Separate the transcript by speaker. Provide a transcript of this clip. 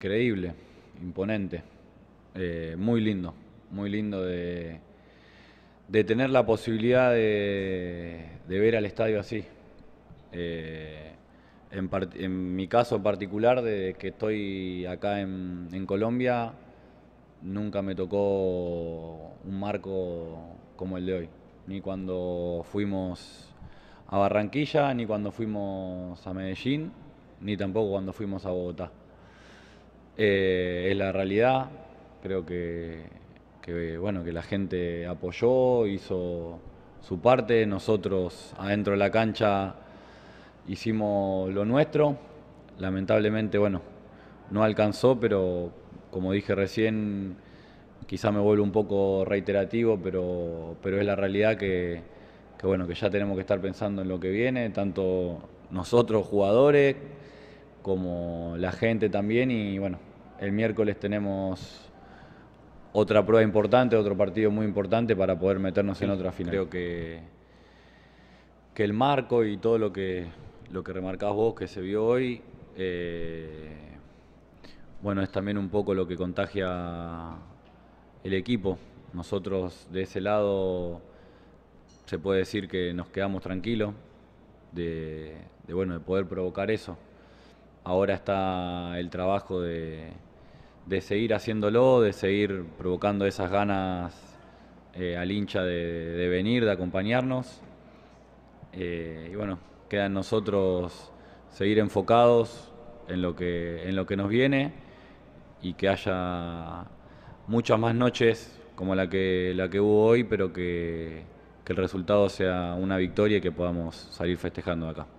Speaker 1: Increíble, imponente, eh, muy lindo, muy lindo de, tener la posibilidad de, ver al estadio así. Eh, en, mi caso en particular, de que estoy acá en Colombia, nunca me tocó un marco como el de hoy, ni cuando fuimos a Barranquilla, ni cuando fuimos a Medellín, ni tampoco cuando fuimos a Bogotá. Eh, es la realidad, creo que, bueno, que la gente apoyó, hizo su parte, nosotros adentro de la cancha hicimos lo nuestro, lamentablemente bueno, no alcanzó, pero como dije recién, quizá me vuelvo un poco reiterativo, pero, es la realidad que, que bueno, que ya tenemos que estar pensando en lo que viene, tanto nosotros jugadores, como la gente también. Y bueno, el miércoles tenemos otra prueba importante, otro partido muy importante para poder meternos en otra final. Creo que, que el marco y todo lo que, lo que remarcás vos que se vio hoy, eh, bueno, es también un poco lo que contagia el equipo. Nosotros de ese lado se puede decir que nos quedamos tranquilos de bueno, de poder provocar eso. Ahora está el trabajo de, de seguir haciéndolo, de seguir provocando esas ganas eh, al hincha de, venir, de acompañarnos. Eh, y bueno, quedan nosotros seguir enfocados en lo que, en lo que nos viene y que haya muchas más noches como la que, la que hubo hoy, pero que el resultado sea una victoria y que podamos salir festejando acá.